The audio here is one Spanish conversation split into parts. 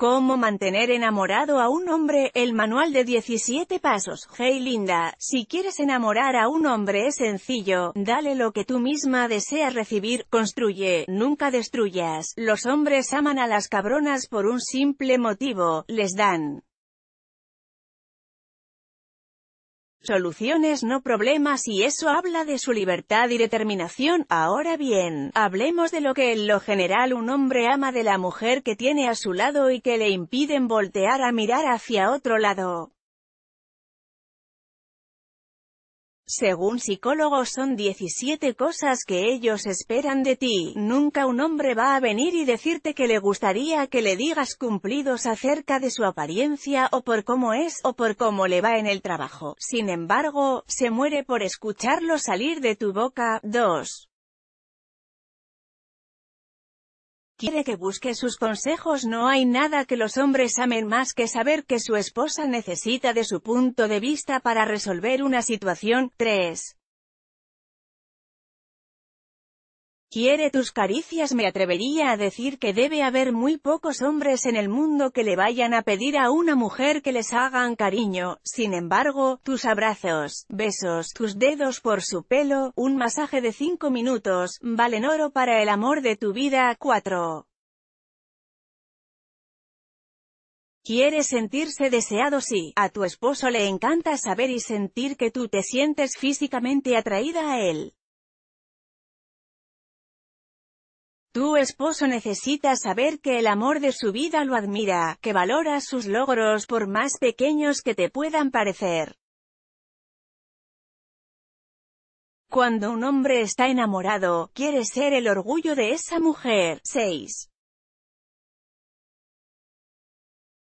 Cómo mantener enamorado a un hombre, el manual de 17 pasos. Hey linda, si quieres enamorar a un hombre es sencillo, dale lo que tú misma deseas recibir, construye, nunca destruyas. Los hombres aman a las cabronas por un simple motivo, les dan. soluciones no problemas y eso habla de su libertad y determinación. Ahora bien, hablemos de lo que en lo general un hombre ama de la mujer que tiene a su lado y que le impiden voltear a mirar hacia otro lado. Según psicólogos son 17 cosas que ellos esperan de ti. Nunca un hombre va a venir y decirte que le gustaría que le digas cumplidos acerca de su apariencia o por cómo es o por cómo le va en el trabajo. Sin embargo, se muere por escucharlo salir de tu boca. 2. Quiere que busque sus consejos. No hay nada que los hombres amen más que saber que su esposa necesita de su punto de vista para resolver una situación. 3. quiere tus caricias me atrevería a decir que debe haber muy pocos hombres en el mundo que le vayan a pedir a una mujer que les hagan cariño, sin embargo, tus abrazos, besos, tus dedos por su pelo, un masaje de 5 minutos, valen oro para el amor de tu vida, 4. Quiere sentirse deseado sí, a tu esposo le encanta saber y sentir que tú te sientes físicamente atraída a él. Tu esposo necesita saber que el amor de su vida lo admira, que valora sus logros por más pequeños que te puedan parecer. Cuando un hombre está enamorado, quiere ser el orgullo de esa mujer. 6.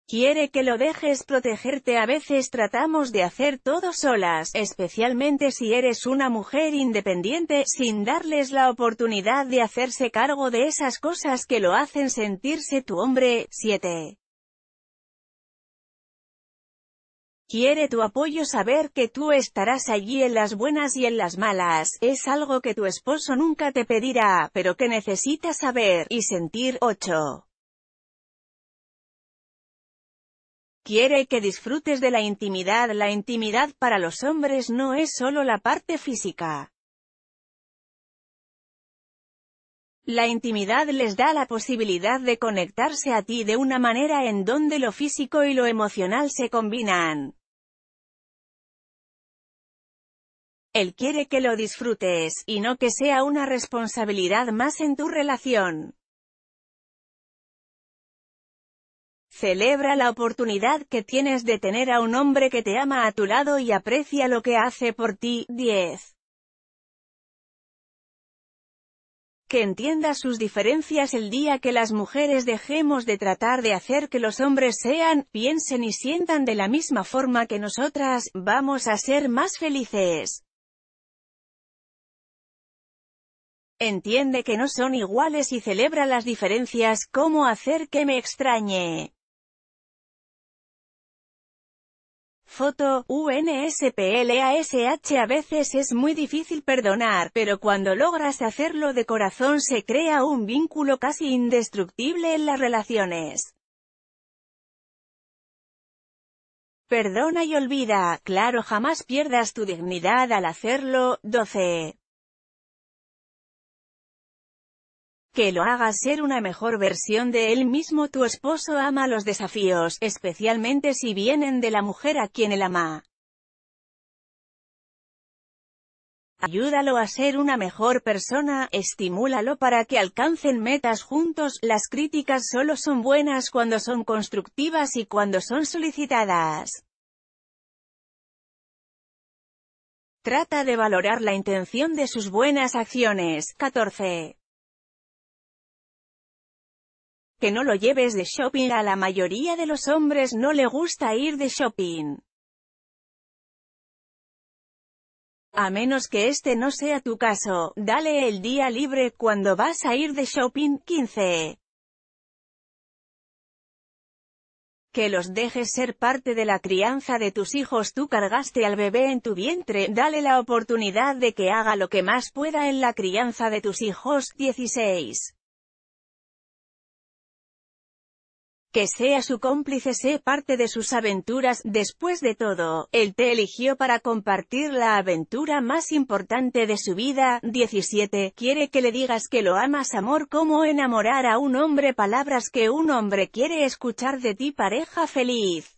Quiere que lo dejes protegerte a veces tratamos de hacer todo solas, especialmente si eres una mujer independiente, sin darles la oportunidad de hacerse cargo de esas cosas que lo hacen sentirse tu hombre. 7. Quiere tu apoyo saber que tú estarás allí en las buenas y en las malas, es algo que tu esposo nunca te pedirá, pero que necesitas saber y sentir. 8. Quiere que disfrutes de la intimidad. La intimidad para los hombres no es solo la parte física. La intimidad les da la posibilidad de conectarse a ti de una manera en donde lo físico y lo emocional se combinan. Él quiere que lo disfrutes, y no que sea una responsabilidad más en tu relación. Celebra la oportunidad que tienes de tener a un hombre que te ama a tu lado y aprecia lo que hace por ti. 10. Que entienda sus diferencias el día que las mujeres dejemos de tratar de hacer que los hombres sean, piensen y sientan de la misma forma que nosotras, vamos a ser más felices. Entiende que no son iguales y celebra las diferencias, cómo hacer que me extrañe. Foto, UNSPLASH a veces es muy difícil perdonar, pero cuando logras hacerlo de corazón se crea un vínculo casi indestructible en las relaciones. Perdona y olvida, claro jamás pierdas tu dignidad al hacerlo, 12. que lo haga ser una mejor versión de él mismo. Tu esposo ama los desafíos, especialmente si vienen de la mujer a quien él ama. Ayúdalo a ser una mejor persona, estimúlalo para que alcancen metas juntos, las críticas solo son buenas cuando son constructivas y cuando son solicitadas. Trata de valorar la intención de sus buenas acciones. 14 que no lo lleves de shopping a la mayoría de los hombres no le gusta ir de shopping. A menos que este no sea tu caso, dale el día libre cuando vas a ir de shopping 15. que los dejes ser parte de la crianza de tus hijos. Tú cargaste al bebé en tu vientre, dale la oportunidad de que haga lo que más pueda en la crianza de tus hijos. 16. que sea su cómplice sé parte de sus aventuras, después de todo, él te eligió para compartir la aventura más importante de su vida, 17, quiere que le digas que lo amas amor como enamorar a un hombre palabras que un hombre quiere escuchar de ti pareja feliz.